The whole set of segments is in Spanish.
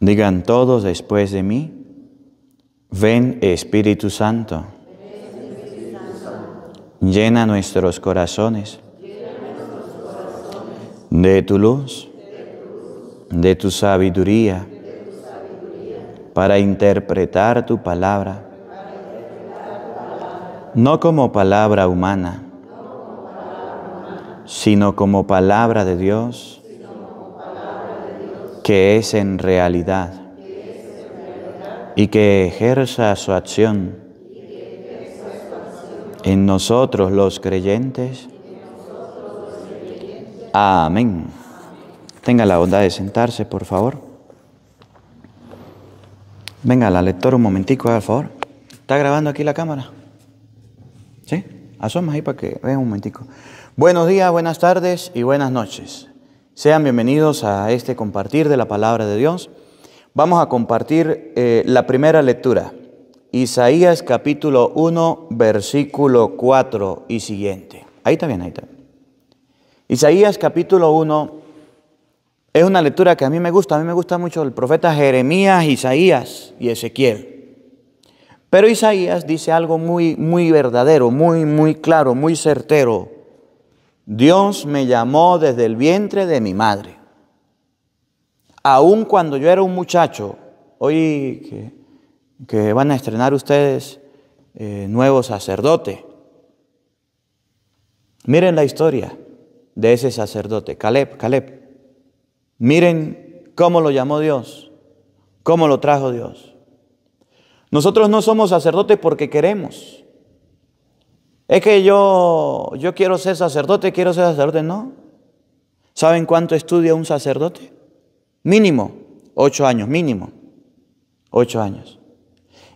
Digan todos después de mí, ven Espíritu Santo, llena nuestros corazones de tu luz, de tu sabiduría, para interpretar tu palabra, no como palabra humana, sino como palabra de Dios que es en realidad y que ejerza su acción en nosotros los creyentes. Amén. Tenga la bondad de sentarse, por favor. Venga, la lectora un momentico, por favor. ¿Está grabando aquí la cámara? ¿Sí? Asoma ahí para que vea un momentico. Buenos días, buenas tardes y buenas noches. Sean bienvenidos a este compartir de la palabra de Dios. Vamos a compartir eh, la primera lectura, Isaías capítulo 1, versículo 4 y siguiente. Ahí está bien, ahí está. Isaías capítulo 1 es una lectura que a mí me gusta, a mí me gusta mucho el profeta Jeremías, Isaías y Ezequiel. Pero Isaías dice algo muy, muy verdadero, muy, muy claro, muy certero Dios me llamó desde el vientre de mi madre. Aún cuando yo era un muchacho, hoy que, van a estrenar ustedes eh, nuevo sacerdote. Miren la historia de ese sacerdote, Caleb, Caleb. Miren cómo lo llamó Dios, cómo lo trajo Dios. Nosotros no somos sacerdotes porque queremos es que yo, yo quiero ser sacerdote, quiero ser sacerdote, no. ¿Saben cuánto estudia un sacerdote? Mínimo, ocho años, mínimo, ocho años.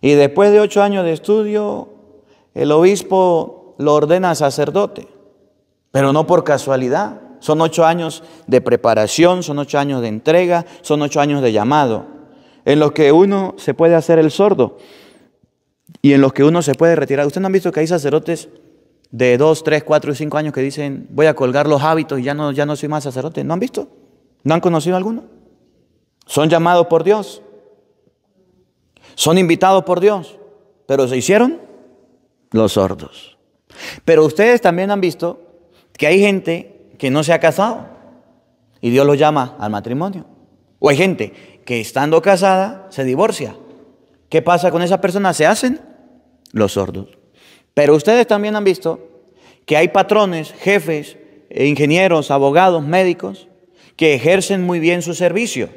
Y después de ocho años de estudio, el obispo lo ordena sacerdote, pero no por casualidad. Son ocho años de preparación, son ocho años de entrega, son ocho años de llamado, en los que uno se puede hacer el sordo y en los que uno se puede retirar. Ustedes no han visto que hay sacerdotes de dos, tres, cuatro y cinco años que dicen, voy a colgar los hábitos y ya no, ya no soy más sacerdote. ¿No han visto? ¿No han conocido alguno? Son llamados por Dios. Son invitados por Dios. Pero se hicieron los sordos. Pero ustedes también han visto que hay gente que no se ha casado y Dios los llama al matrimonio. O hay gente que estando casada se divorcia. ¿Qué pasa con esa persona? Se hacen los sordos. Pero ustedes también han visto que hay patrones, jefes, eh, ingenieros, abogados, médicos, que ejercen muy bien su servicio.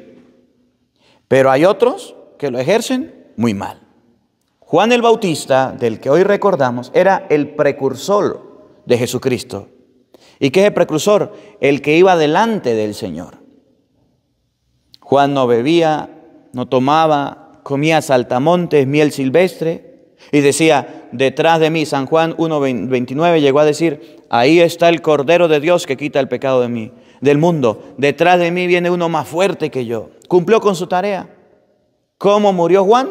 Pero hay otros que lo ejercen muy mal. Juan el Bautista, del que hoy recordamos, era el precursor de Jesucristo. ¿Y qué es el precursor? El que iba delante del Señor. Juan no bebía, no tomaba, comía saltamontes, miel silvestre y decía, detrás de mí. San Juan 1.29 llegó a decir, ahí está el Cordero de Dios que quita el pecado de mí, del mundo. Detrás de mí viene uno más fuerte que yo. Cumplió con su tarea. ¿Cómo murió Juan?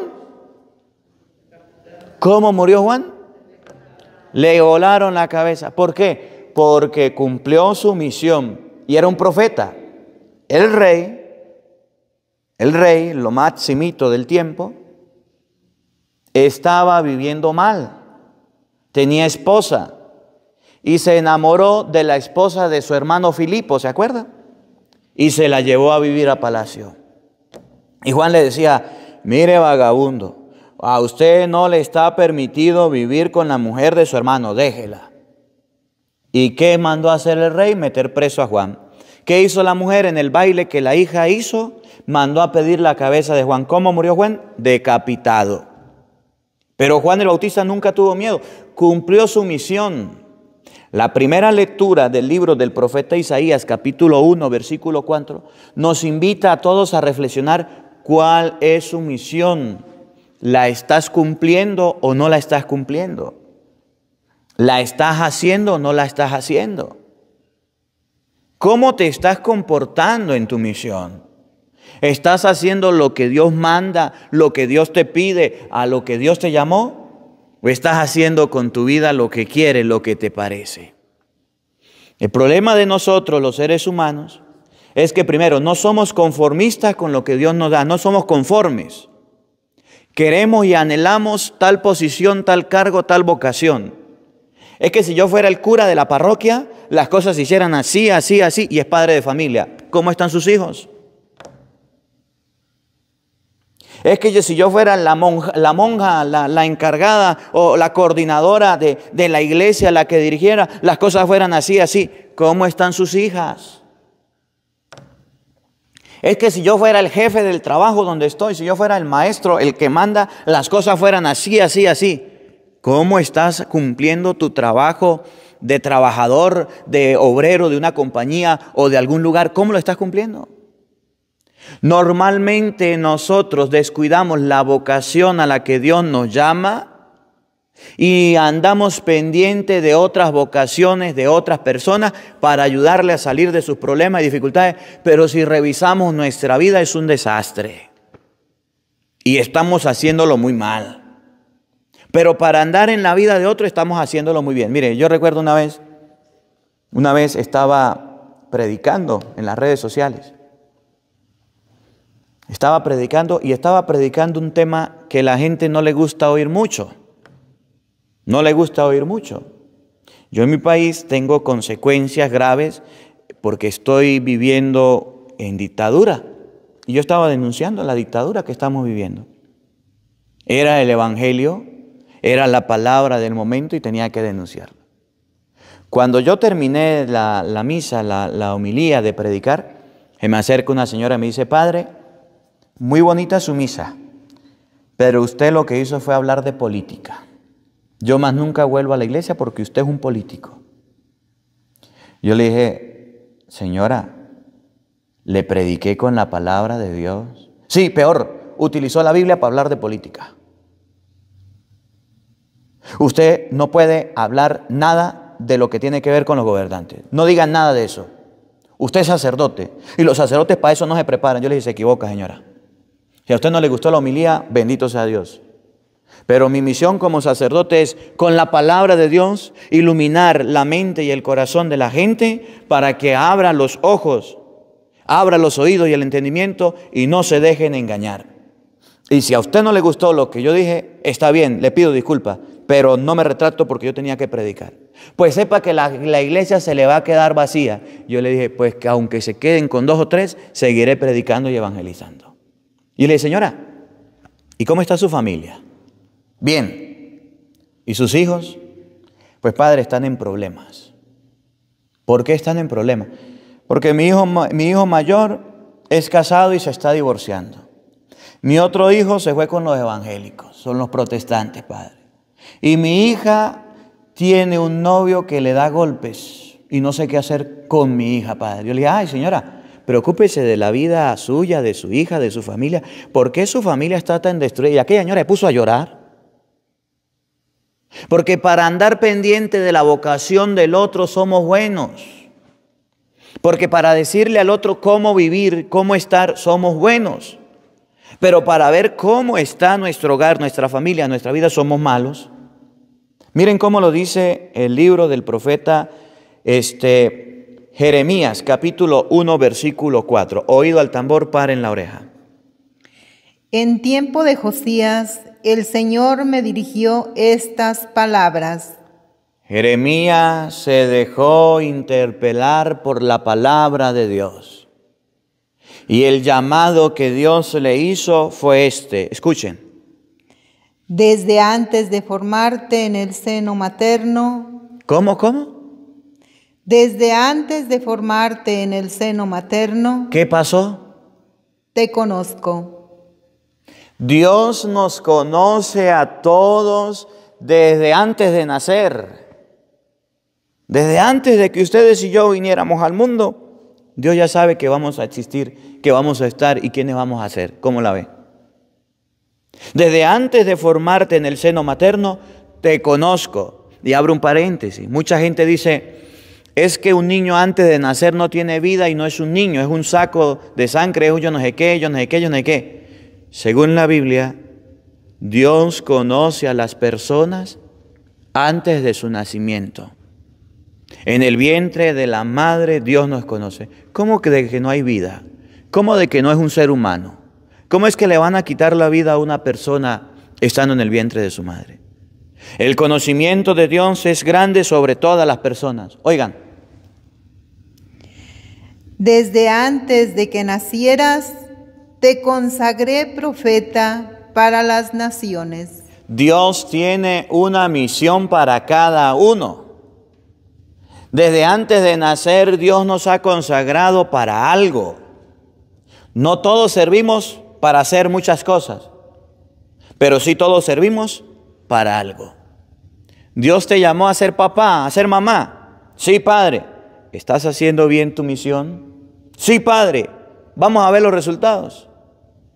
¿Cómo murió Juan? Le volaron la cabeza. ¿Por qué? Porque cumplió su misión y era un profeta. El rey, el rey, lo máximo del tiempo, estaba viviendo mal tenía esposa y se enamoró de la esposa de su hermano Filipo, ¿se acuerda? Y se la llevó a vivir a palacio. Y Juan le decía, mire vagabundo, a usted no le está permitido vivir con la mujer de su hermano, déjela. ¿Y qué mandó hacer el rey? Meter preso a Juan. ¿Qué hizo la mujer en el baile que la hija hizo? Mandó a pedir la cabeza de Juan. ¿Cómo murió Juan? Decapitado. Pero Juan el Bautista nunca tuvo miedo, cumplió su misión. La primera lectura del libro del profeta Isaías, capítulo 1, versículo 4, nos invita a todos a reflexionar cuál es su misión. ¿La estás cumpliendo o no la estás cumpliendo? ¿La estás haciendo o no la estás haciendo? ¿Cómo te estás comportando en tu misión? ¿Estás haciendo lo que Dios manda, lo que Dios te pide, a lo que Dios te llamó? ¿O estás haciendo con tu vida lo que quieres, lo que te parece? El problema de nosotros, los seres humanos, es que primero, no somos conformistas con lo que Dios nos da, no somos conformes. Queremos y anhelamos tal posición, tal cargo, tal vocación. Es que si yo fuera el cura de la parroquia, las cosas se hicieran así, así, así, y es padre de familia. ¿Cómo están sus hijos? Es que si yo fuera la monja, la, monja, la, encargada o la coordinadora de, de la iglesia, la que dirigiera, las cosas fueran así, así. ¿Cómo están sus hijas? Es que si yo fuera el jefe del trabajo donde estoy, si yo fuera el maestro, el que manda, las cosas fueran así, así, así. ¿Cómo estás cumpliendo tu trabajo de trabajador, de obrero de una compañía o de algún lugar? ¿Cómo lo estás cumpliendo? Normalmente nosotros descuidamos la vocación a la que Dios nos llama y andamos pendiente de otras vocaciones, de otras personas, para ayudarle a salir de sus problemas y dificultades. Pero si revisamos nuestra vida es un desastre. Y estamos haciéndolo muy mal. Pero para andar en la vida de otro estamos haciéndolo muy bien. Mire, yo recuerdo una vez, una vez estaba predicando en las redes sociales. Estaba predicando y estaba predicando un tema que la gente no le gusta oír mucho. No le gusta oír mucho. Yo en mi país tengo consecuencias graves porque estoy viviendo en dictadura. Y yo estaba denunciando la dictadura que estamos viviendo. Era el Evangelio, era la palabra del momento y tenía que denunciarlo. Cuando yo terminé la, misa, la, la homilía de predicar, me acerca una señora y me dice, Padre, muy bonita su misa, pero usted lo que hizo fue hablar de política. Yo más nunca vuelvo a la iglesia porque usted es un político. Yo le dije, señora, le prediqué con la palabra de Dios. Sí, peor, utilizó la Biblia para hablar de política. Usted no puede hablar nada de lo que tiene que ver con los gobernantes. No digan nada de eso. Usted es sacerdote y los sacerdotes para eso no se preparan. Yo le dije, se equivoca, señora. Si a usted no le gustó la homilía, bendito sea Dios. Pero mi misión como sacerdote es, con la palabra de Dios, iluminar la mente y el corazón de la gente para que abran los ojos, abra los oídos y el entendimiento y no se dejen engañar. Y si a usted no le gustó lo que yo dije, está bien, le pido disculpas, pero no me retracto porque yo tenía que predicar. Pues sepa que la, la, iglesia se le va a quedar vacía. Yo le dije, pues que aunque se queden con dos o tres, seguiré predicando y evangelizando. Y le dije, señora, ¿y cómo está su familia? Bien. ¿Y sus hijos? Pues padre, están en problemas. ¿Por qué están en problemas? Porque mi hijo, mi hijo mayor es casado y se está divorciando. Mi otro hijo se fue con los evangélicos, son los protestantes, padre. Y mi hija tiene un novio que le da golpes y no sé qué hacer con mi hija, padre. Yo le dije, ay, señora, Preocúpese de la vida suya, de su hija, de su familia. ¿Por qué su familia está tan destruida? Y Aquella señora se puso a llorar. Porque para andar pendiente de la vocación del otro somos buenos. Porque para decirle al otro cómo vivir, cómo estar, somos buenos. Pero para ver cómo está nuestro hogar, nuestra familia, nuestra vida, somos malos. Miren cómo lo dice el libro del profeta este, Jeremías capítulo 1 versículo 4. Oído al tambor, par en la oreja. En tiempo de Josías, el Señor me dirigió estas palabras. Jeremías se dejó interpelar por la palabra de Dios. Y el llamado que Dios le hizo fue este. Escuchen. Desde antes de formarte en el seno materno. ¿Cómo, cómo? desde antes de formarte en el seno materno. ¿Qué pasó? Te conozco. Dios nos conoce a todos desde antes de nacer. Desde antes de que ustedes y yo viniéramos al mundo, Dios ya sabe que vamos a existir, que vamos a estar y quiénes vamos a ser. ¿Cómo la ve? Desde antes de formarte en el seno materno, te conozco. Y abro un paréntesis. Mucha gente dice, es que un niño antes de nacer no tiene vida y no es un niño, es un saco de sangre, es un yo no sé qué, yo no sé qué, yo no sé qué. Según la Biblia, Dios conoce a las personas antes de su nacimiento. En el vientre de la madre Dios nos conoce. ¿Cómo que de que no hay vida? ¿Cómo de que no es un ser humano? ¿Cómo es que le van a quitar la vida a una persona estando en el vientre de su madre? El conocimiento de Dios es grande sobre todas las personas. Oigan, desde antes de que nacieras, te consagré profeta para las naciones. Dios tiene una misión para cada uno. Desde antes de nacer, Dios nos ha consagrado para algo. No todos servimos para hacer muchas cosas, pero sí todos servimos para algo. Dios te llamó a ser papá, a ser mamá. Sí, padre. ¿Estás haciendo bien tu misión? Sí, Padre. Vamos a ver los resultados.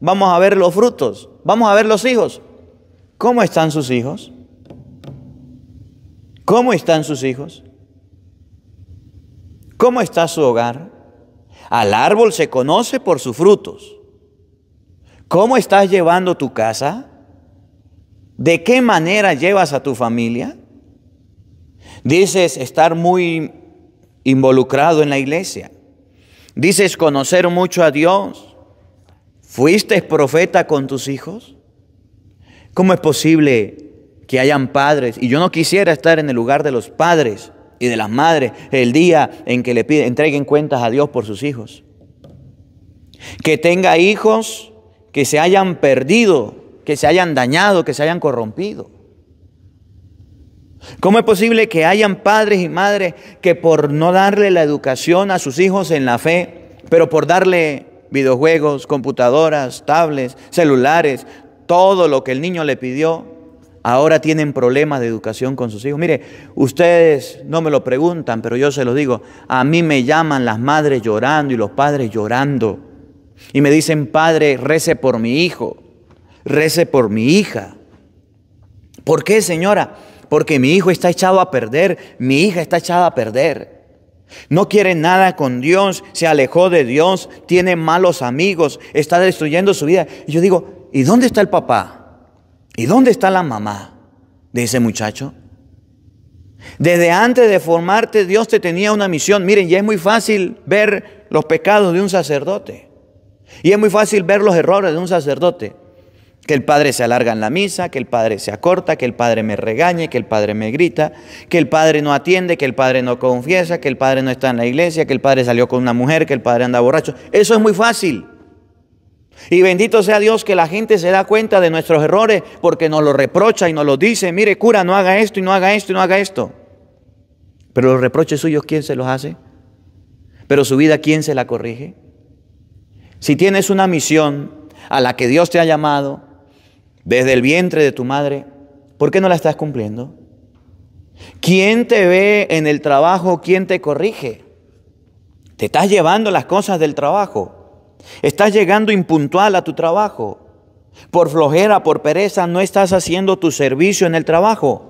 Vamos a ver los frutos. Vamos a ver los hijos. ¿Cómo están sus hijos? ¿Cómo están sus hijos? ¿Cómo está su hogar? Al árbol se conoce por sus frutos. ¿Cómo estás llevando tu casa? ¿De qué manera llevas a tu familia? Dices estar muy involucrado en la iglesia. Dices conocer mucho a Dios. ¿Fuiste profeta con tus hijos? ¿Cómo es posible que hayan padres? Y yo no quisiera estar en el lugar de los padres y de las madres el día en que le piden, entreguen cuentas a Dios por sus hijos. Que tenga hijos que se hayan perdido, que se hayan dañado, que se hayan corrompido. ¿Cómo es posible que hayan padres y madres que por no darle la educación a sus hijos en la fe, pero por darle videojuegos, computadoras, tablets, celulares, todo lo que el niño le pidió, ahora tienen problemas de educación con sus hijos? Mire, ustedes no me lo preguntan, pero yo se lo digo, a mí me llaman las madres llorando y los padres llorando. Y me dicen, padre, rece por mi hijo, rece por mi hija. ¿Por qué, señora? porque mi hijo está echado a perder, mi hija está echada a perder. No quiere nada con Dios, se alejó de Dios, tiene malos amigos, está destruyendo su vida. Y yo digo, ¿y dónde está el papá? ¿Y dónde está la mamá de ese muchacho? Desde antes de formarte, Dios te tenía una misión. Miren, ya es muy fácil ver los pecados de un sacerdote. Y es muy fácil ver los errores de un sacerdote que el Padre se alarga en la misa, que el Padre se acorta, que el Padre me regañe, que el Padre me grita, que el Padre no atiende, que el Padre no confiesa, que el Padre no está en la iglesia, que el Padre salió con una mujer, que el Padre anda borracho. Eso es muy fácil. Y bendito sea Dios que la gente se da cuenta de nuestros errores porque nos lo reprocha y nos lo dice, mire cura, no haga esto y no haga esto y no haga esto. Pero los reproches suyos, ¿quién se los hace? Pero su vida, ¿quién se la corrige? Si tienes una misión a la que Dios te ha llamado, desde el vientre de tu madre, ¿por qué no la estás cumpliendo? ¿Quién te ve en el trabajo? ¿Quién te corrige? Te estás llevando las cosas del trabajo. Estás llegando impuntual a tu trabajo. Por flojera, por pereza, no estás haciendo tu servicio en el trabajo.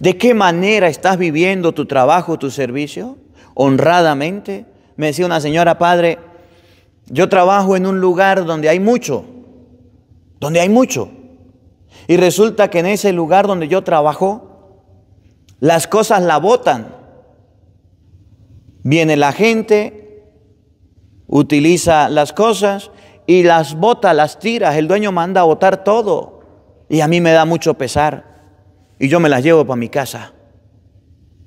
¿De qué manera estás viviendo tu trabajo, tu servicio? Honradamente. Me decía una señora, padre, yo trabajo en un lugar donde hay mucho donde hay mucho. Y resulta que en ese lugar donde yo trabajo, las cosas la botan. Viene la gente, utiliza las cosas y las bota, las tira. El dueño manda a botar todo. Y a mí me da mucho pesar. Y yo me las llevo para mi casa.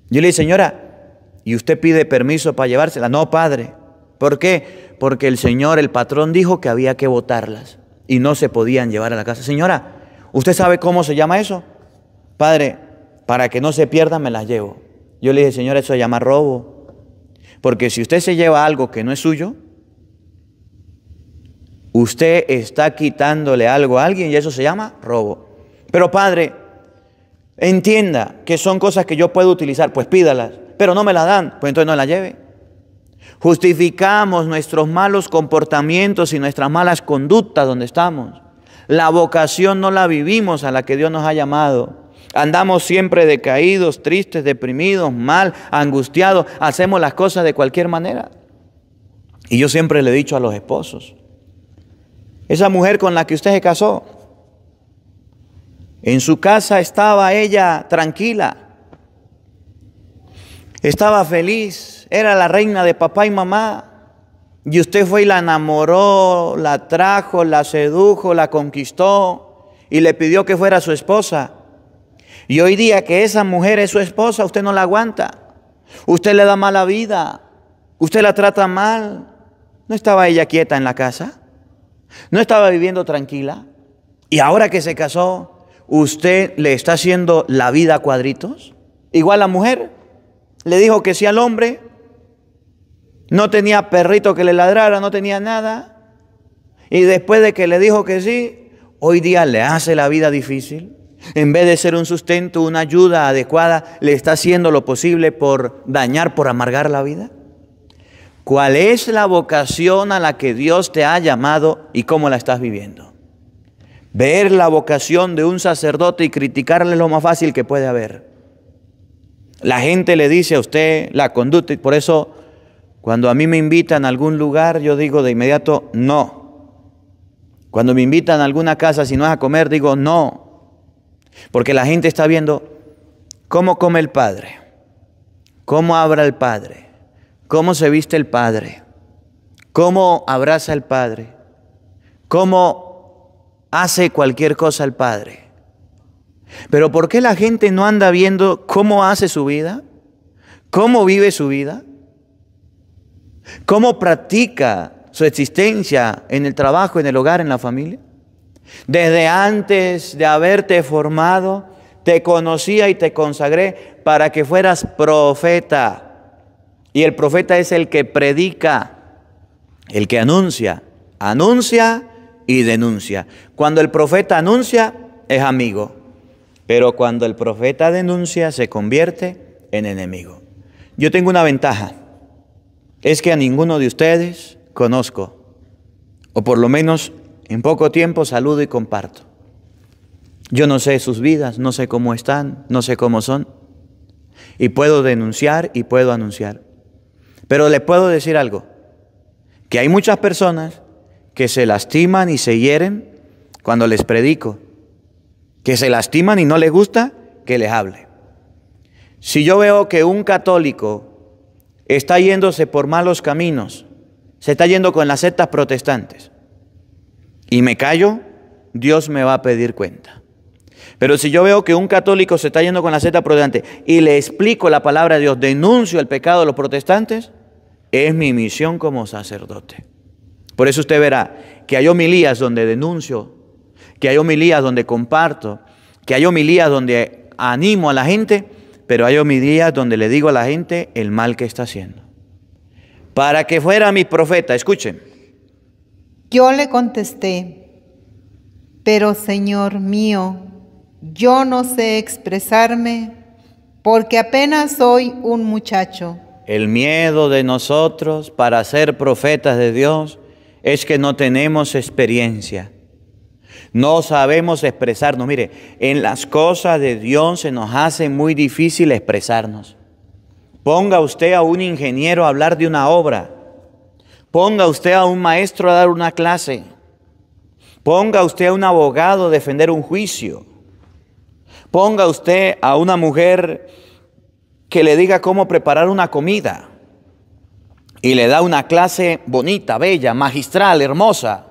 Yo le dije, señora, ¿y usted pide permiso para llevársela? No, padre. ¿Por qué? Porque el Señor, el patrón, dijo que había que botarlas y no se podían llevar a la casa. Señora, ¿usted sabe cómo se llama eso? Padre, para que no se pierda, me las llevo. Yo le dije, señora, eso se llama robo. Porque si usted se lleva algo que no es suyo, usted está quitándole algo a alguien y eso se llama robo. Pero padre, entienda que son cosas que yo puedo utilizar, pues pídalas, pero no me las dan, pues entonces no las lleve. Justificamos nuestros malos comportamientos y nuestras malas conductas donde estamos. La vocación no la vivimos a la que Dios nos ha llamado. Andamos siempre decaídos, tristes, deprimidos, mal, angustiados. Hacemos las cosas de cualquier manera. Y yo siempre le he dicho a los esposos, esa mujer con la que usted se casó, en su casa estaba ella tranquila, estaba feliz, era la reina de papá y mamá. Y usted fue y la enamoró, la trajo, la sedujo, la conquistó y le pidió que fuera su esposa. Y hoy día que esa mujer es su esposa, usted no la aguanta. Usted le da mala vida. Usted la trata mal. ¿No estaba ella quieta en la casa? ¿No estaba viviendo tranquila? Y ahora que se casó, usted le está haciendo la vida a cuadritos. Igual la mujer le dijo que sí al hombre, no tenía perrito que le ladrara, no tenía nada. Y después de que le dijo que sí, hoy día le hace la vida difícil. En vez de ser un sustento, una ayuda adecuada, le está haciendo lo posible por dañar, por amargar la vida. ¿Cuál es la vocación a la que Dios te ha llamado y cómo la estás viviendo? Ver la vocación de un sacerdote y criticarle lo más fácil que puede haber. La gente le dice a usted la conducta y por eso cuando a mí me invitan a algún lugar, yo digo de inmediato no. Cuando me invitan a alguna casa, si no es a comer, digo no. Porque la gente está viendo cómo come el Padre, cómo abra el Padre, cómo se viste el Padre, cómo abraza el Padre, cómo hace cualquier cosa el Padre. Pero ¿por qué la gente no anda viendo cómo hace su vida? ¿Cómo vive su vida? ¿Cómo practica su existencia en el trabajo, en el hogar, en la familia? Desde antes de haberte formado, te conocía y te consagré para que fueras profeta. Y el profeta es el que predica, el que anuncia, anuncia y denuncia. Cuando el profeta anuncia, es amigo. Pero cuando el profeta denuncia, se convierte en enemigo. Yo tengo una ventaja es que a ninguno de ustedes conozco, o por lo menos en poco tiempo saludo y comparto. Yo no sé sus vidas, no sé cómo están, no sé cómo son, y puedo denunciar y puedo anunciar. Pero le puedo decir algo, que hay muchas personas que se lastiman y se hieren cuando les predico, que se lastiman y no les gusta que les hable. Si yo veo que un católico está yéndose por malos caminos, se está yendo con las sectas protestantes y me callo, Dios me va a pedir cuenta. Pero si yo veo que un católico se está yendo con la setas protestantes y le explico la palabra de Dios, denuncio el pecado de los protestantes, es mi misión como sacerdote. Por eso usted verá que hay homilías donde denuncio, que hay homilías donde comparto, que hay homilías donde animo a la gente pero hay mi día donde le digo a la gente el mal que está haciendo. Para que fuera mi profeta, escuchen. Yo le contesté, pero Señor mío, yo no sé expresarme porque apenas soy un muchacho. El miedo de nosotros para ser profetas de Dios es que no tenemos experiencia. No sabemos expresarnos. Mire, en las cosas de Dios se nos hace muy difícil expresarnos. Ponga usted a un ingeniero a hablar de una obra. Ponga usted a un maestro a dar una clase. Ponga usted a un abogado a defender un juicio. Ponga usted a una mujer que le diga cómo preparar una comida y le da una clase bonita, bella, magistral, hermosa.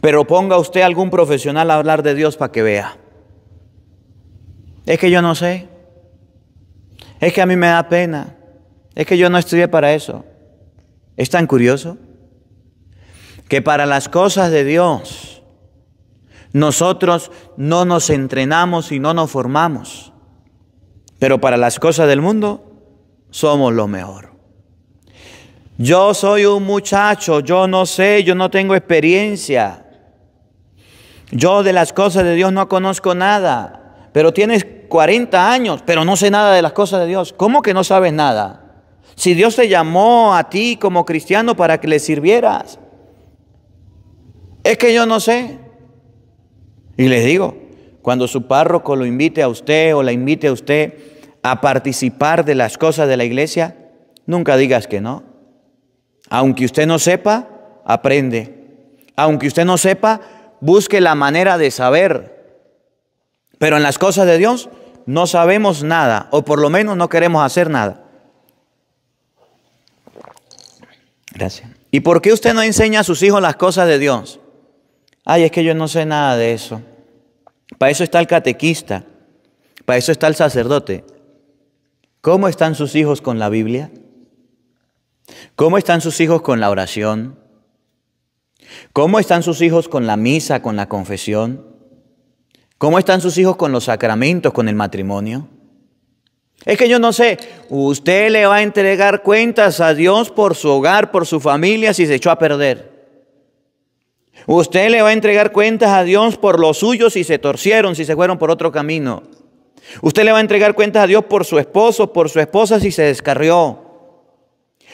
Pero ponga usted algún profesional a hablar de Dios para que vea. Es que yo no sé. Es que a mí me da pena. Es que yo no estudié para eso. Es tan curioso que para las cosas de Dios nosotros no nos entrenamos y no nos formamos. Pero para las cosas del mundo somos lo mejor. Yo soy un muchacho, yo no sé, yo no tengo experiencia. Yo de las cosas de Dios no conozco nada, pero tienes 40 años, pero no sé nada de las cosas de Dios. ¿Cómo que no sabes nada? Si Dios te llamó a ti como cristiano para que le sirvieras. Es que yo no sé. Y les digo, cuando su párroco lo invite a usted o la invite a usted a participar de las cosas de la iglesia, nunca digas que no. Aunque usted no sepa, aprende. Aunque usted no sepa, busque la manera de saber. Pero en las cosas de Dios no sabemos nada, o por lo menos no queremos hacer nada. Gracias. ¿Y por qué usted no enseña a sus hijos las cosas de Dios? Ay, es que yo no sé nada de eso. Para eso está el catequista, para eso está el sacerdote. ¿Cómo están sus hijos con la Biblia? ¿Cómo están sus hijos con la oración? ¿Cómo están sus hijos con la misa, con la confesión? ¿Cómo están sus hijos con los sacramentos, con el matrimonio? Es que yo no sé, usted le va a entregar cuentas a Dios por su hogar, por su familia, si se echó a perder. Usted le va a entregar cuentas a Dios por los suyos si se torcieron, si se fueron por otro camino. Usted le va a entregar cuentas a Dios por su esposo, por su esposa si se descarrió.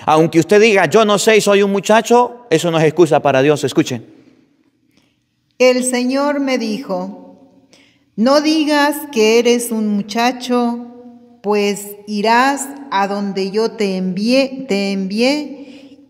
Aunque usted diga, yo no sé y soy un muchacho, eso no es excusa para Dios, escuchen. El Señor me dijo, no digas que eres un muchacho, pues irás a donde yo te envié,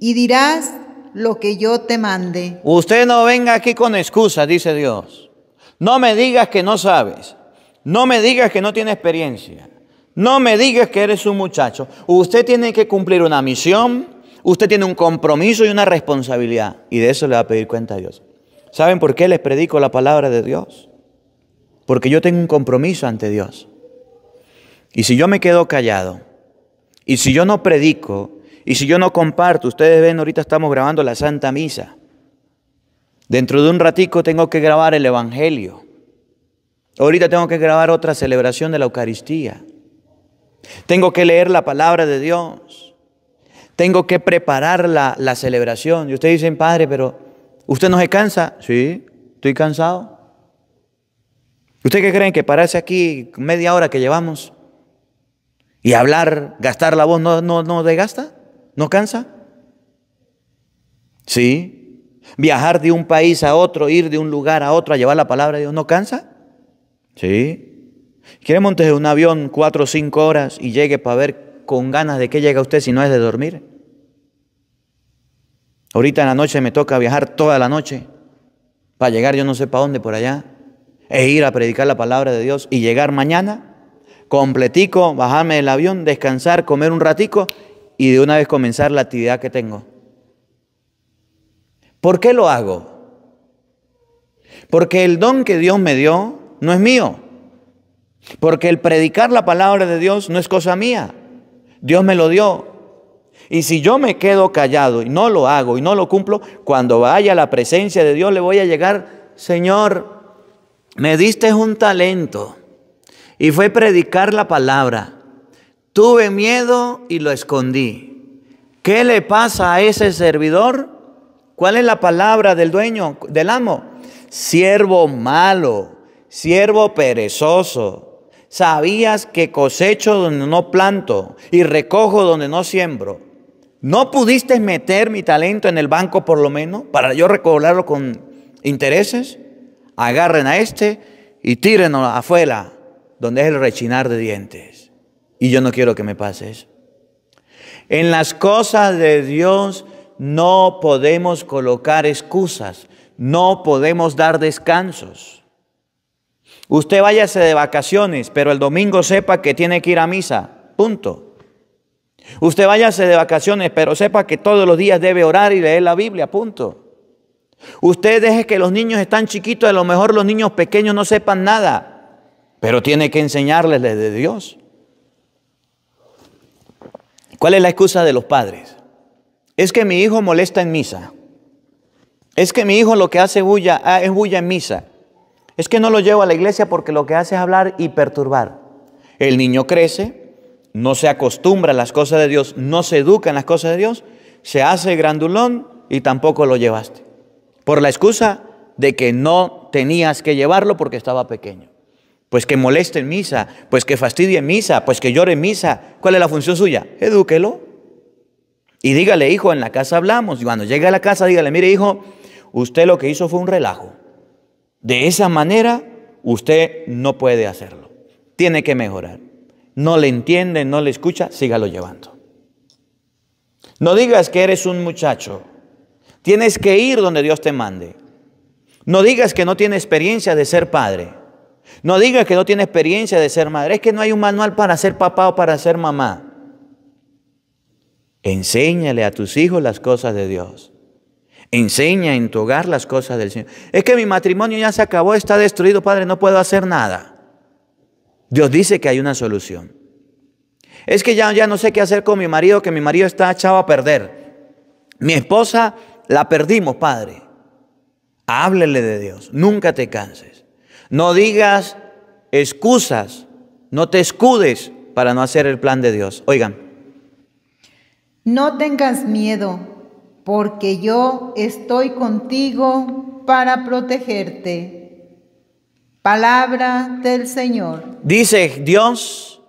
y dirás lo que yo te mande. Usted no venga aquí con excusas, dice Dios. No me digas que no sabes. No me digas que no tienes experiencia. No me digas que eres un muchacho. Usted tiene que cumplir una misión, usted tiene un compromiso y una responsabilidad. Y de eso le va a pedir cuenta a Dios. ¿Saben por qué les predico la palabra de Dios? Porque yo tengo un compromiso ante Dios. Y si yo me quedo callado, y si yo no predico, y si yo no comparto, ustedes ven, ahorita estamos grabando la Santa Misa. Dentro de un ratico tengo que grabar el Evangelio. Ahorita tengo que grabar otra celebración de la Eucaristía. Tengo que leer la palabra de Dios. Tengo que preparar la, celebración. Y ustedes dicen, Padre, pero ¿usted no se cansa? Sí, estoy cansado. ¿Usted qué creen? Que pararse aquí media hora que llevamos y hablar, gastar la voz, ¿no, no, no desgasta? ¿No cansa? Sí. Viajar de un país a otro, ir de un lugar a otro a llevar la palabra de Dios, ¿no cansa? Sí. Quiere montes en un avión cuatro o cinco horas y llegue para ver con ganas de qué llega usted si no es de dormir. Ahorita en la noche me toca viajar toda la noche para llegar yo no sé para dónde por allá e ir a predicar la palabra de Dios y llegar mañana completico, bajarme del avión, descansar, comer un ratico y de una vez comenzar la actividad que tengo. ¿Por qué lo hago? Porque el don que Dios me dio no es mío. Porque el predicar la palabra de Dios no es cosa mía. Dios me lo dio. Y si yo me quedo callado y no lo hago y no lo cumplo, cuando vaya a la presencia de Dios le voy a llegar, Señor, me diste un talento y fue predicar la palabra. Tuve miedo y lo escondí. ¿Qué le pasa a ese servidor? ¿Cuál es la palabra del dueño, del amo? Siervo malo, siervo perezoso sabías que cosecho donde no planto y recojo donde no siembro. ¿No pudiste meter mi talento en el banco por lo menos para yo recobrarlo con intereses? Agarren a este y tírenlo afuera, donde es el rechinar de dientes. Y yo no quiero que me pase eso. En las cosas de Dios no podemos colocar excusas, no podemos dar descansos. Usted váyase de vacaciones, pero el domingo sepa que tiene que ir a misa. Punto. Usted váyase de vacaciones, pero sepa que todos los días debe orar y leer la Biblia. Punto. Usted deje que los niños están chiquitos, a lo mejor los niños pequeños no sepan nada, pero tiene que enseñarles de Dios. ¿Cuál es la excusa de los padres? Es que mi hijo molesta en misa. Es que mi hijo lo que hace bulla, ah, es bulla en misa. Es que no lo llevo a la iglesia porque lo que hace es hablar y perturbar. El niño crece, no se acostumbra a las cosas de Dios, no se educa en las cosas de Dios, se hace grandulón y tampoco lo llevaste. Por la excusa de que no tenías que llevarlo porque estaba pequeño. Pues que moleste en misa, pues que fastidie en misa, pues que llore en misa. ¿Cuál es la función suya? Edúquelo. Y dígale, hijo, en la casa hablamos. Y cuando llegue a la casa, dígale, mire, hijo, usted lo que hizo fue un relajo. De esa manera, usted no puede hacerlo. Tiene que mejorar. No le entiende, no le escucha, sígalo llevando. No digas que eres un muchacho. Tienes que ir donde Dios te mande. No digas que no tiene experiencia de ser padre. No digas que no tiene experiencia de ser madre. Es que no hay un manual para ser papá o para ser mamá. Enséñale a tus hijos las cosas de Dios. Enseña en tu hogar las cosas del Señor. Es que mi matrimonio ya se acabó, está destruido, Padre, no puedo hacer nada. Dios dice que hay una solución. Es que ya, ya no sé qué hacer con mi marido, que mi marido está echado a perder. Mi esposa la perdimos, Padre. Háblele de Dios, nunca te canses. No digas excusas, no te escudes para no hacer el plan de Dios. Oigan. No tengas miedo, porque yo estoy contigo para protegerte. Palabra del Señor. Dice Dios,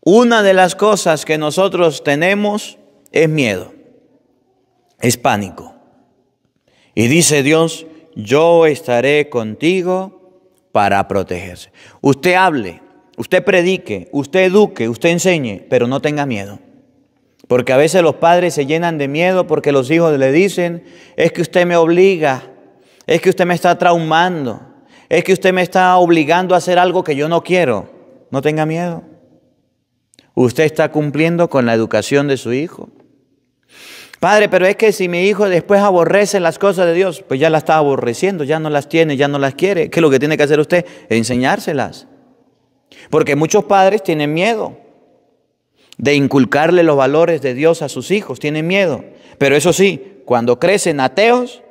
una de las cosas que nosotros tenemos es miedo, es pánico. Y dice Dios, yo estaré contigo para protegerse. Usted hable, usted predique, usted eduque, usted enseñe, pero no tenga miedo. Porque a veces los padres se llenan de miedo porque los hijos le dicen, es que usted me obliga, es que usted me está traumando, es que usted me está obligando a hacer algo que yo no quiero. No tenga miedo. Usted está cumpliendo con la educación de su hijo. Padre, pero es que si mi hijo después aborrece las cosas de Dios, pues ya las está aborreciendo, ya no las tiene, ya no las quiere. ¿Qué es lo que tiene que hacer usted? Enseñárselas. Porque muchos padres tienen miedo de inculcarle los valores de Dios a sus hijos, tienen miedo. Pero eso sí, cuando crecen ateos,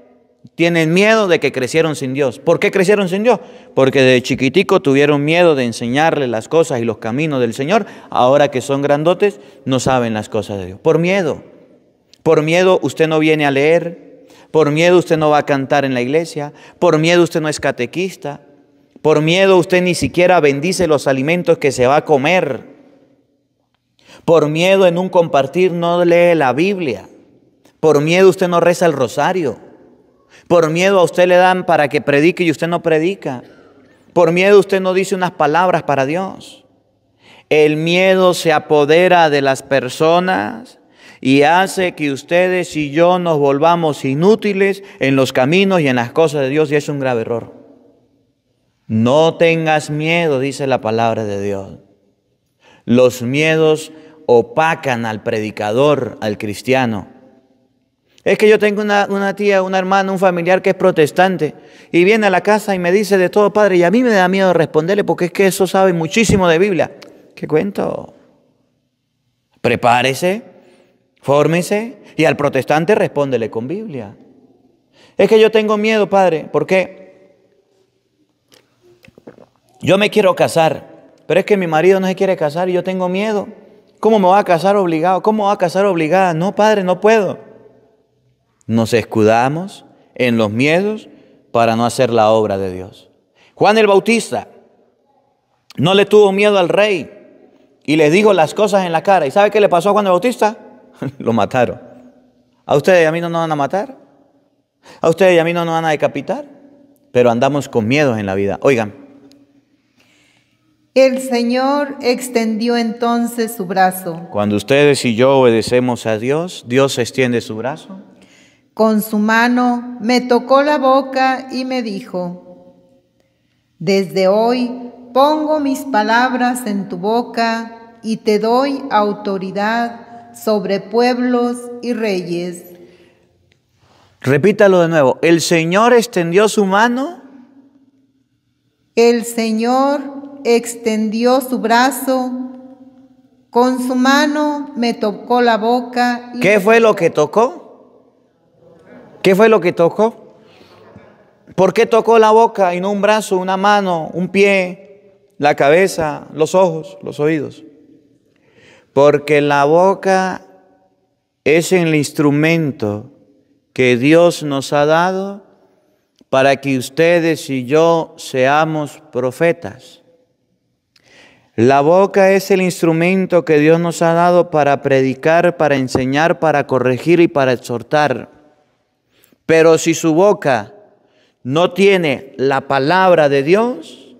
tienen miedo de que crecieron sin Dios. ¿Por qué crecieron sin Dios? Porque de chiquitico tuvieron miedo de enseñarle las cosas y los caminos del Señor. Ahora que son grandotes, no saben las cosas de Dios. Por miedo. Por miedo usted no viene a leer. Por miedo usted no va a cantar en la iglesia. Por miedo usted no es catequista. Por miedo usted ni siquiera bendice los alimentos que se va a comer. Por miedo en un compartir no lee la Biblia. Por miedo usted no reza el rosario. Por miedo a usted le dan para que predique y usted no predica. Por miedo usted no dice unas palabras para Dios. El miedo se apodera de las personas y hace que ustedes y yo nos volvamos inútiles en los caminos y en las cosas de Dios y es un grave error. No tengas miedo, dice la palabra de Dios. Los miedos opacan al predicador, al cristiano. Es que yo tengo una, tía, una hermana, un familiar que es protestante y viene a la casa y me dice de todo, padre, y a mí me da miedo responderle porque es que eso sabe muchísimo de Biblia. ¿Qué cuento? Prepárese, fórmese y al protestante respóndele con Biblia. Es que yo tengo miedo, padre, porque yo me quiero casar, pero es que mi marido no se quiere casar y yo tengo miedo. ¿Cómo me va a casar obligado? ¿Cómo va a casar obligada? No, padre, no puedo. Nos escudamos en los miedos para no hacer la obra de Dios. Juan el Bautista no le tuvo miedo al rey y le dijo las cosas en la cara. ¿Y sabe qué le pasó a Juan el Bautista? Lo mataron. ¿A ustedes y a mí no nos van a matar? ¿A ustedes y a mí no nos van a decapitar? Pero andamos con miedos en la vida. Oigan, el Señor extendió entonces su brazo. Cuando ustedes y yo obedecemos a Dios, Dios extiende su brazo. Con su mano me tocó la boca y me dijo, desde hoy pongo mis palabras en tu boca y te doy autoridad sobre pueblos y reyes. Repítalo de nuevo, el Señor extendió su mano. El Señor extendió su brazo, con su mano me tocó la boca. ¿Qué fue lo que tocó? ¿Qué fue lo que tocó? ¿Por qué tocó la boca y no un brazo, una mano, un pie, la cabeza, los ojos, los oídos? Porque la boca es el instrumento que Dios nos ha dado para que ustedes y yo seamos profetas. La boca es el instrumento que Dios nos ha dado para predicar, para enseñar, para corregir y para exhortar. Pero si su boca no tiene la palabra de Dios,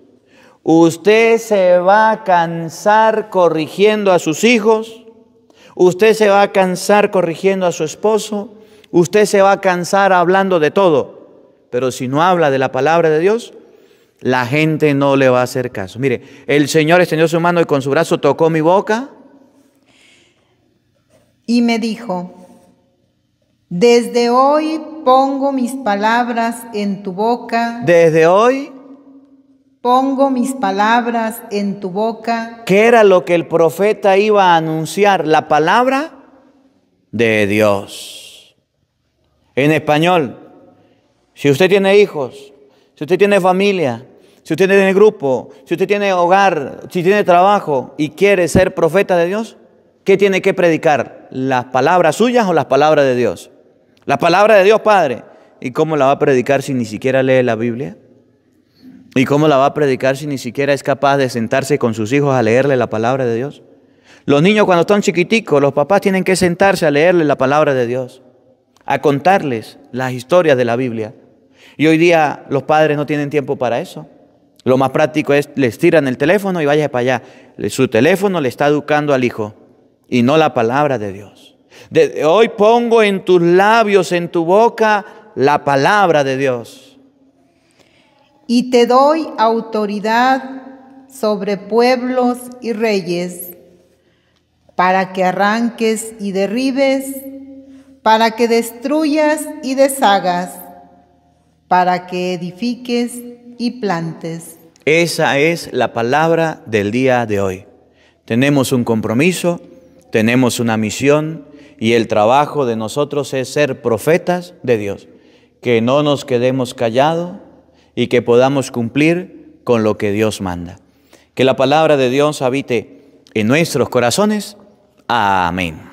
usted se va a cansar corrigiendo a sus hijos, usted se va a cansar corrigiendo a su esposo, usted se va a cansar hablando de todo. Pero si no habla de la palabra de Dios, la gente no le va a hacer caso. Mire, el Señor extendió su mano y con su brazo tocó mi boca. Y me dijo, desde hoy pongo mis palabras en tu boca. Desde hoy pongo mis palabras en tu boca. ¿Qué era lo que el profeta iba a anunciar? La palabra de Dios. En español, si usted tiene hijos, si usted tiene familia, si usted tiene grupo, si usted tiene hogar, si tiene trabajo y quiere ser profeta de Dios, ¿qué tiene que predicar? ¿Las palabras suyas o las palabras de Dios? La palabra de Dios, Padre. ¿Y cómo la va a predicar si ni siquiera lee la Biblia? ¿Y cómo la va a predicar si ni siquiera es capaz de sentarse con sus hijos a leerle la palabra de Dios? Los niños cuando están chiquiticos, los papás tienen que sentarse a leerle la palabra de Dios, a contarles las historias de la Biblia. Y hoy día los padres no tienen tiempo para eso. Lo más práctico es, les tiran el teléfono y vaya para allá. Su teléfono le está educando al hijo y no la palabra de Dios. De, hoy pongo en tus labios, en tu boca, la palabra de Dios. Y te doy autoridad sobre pueblos y reyes para que arranques y derribes, para que destruyas y deshagas, para que edifiques plantes. Esa es la palabra del día de hoy. Tenemos un compromiso, tenemos una misión y el trabajo de nosotros es ser profetas de Dios. Que no nos quedemos callados y que podamos cumplir con lo que Dios manda. Que la palabra de Dios habite en nuestros corazones. Amén.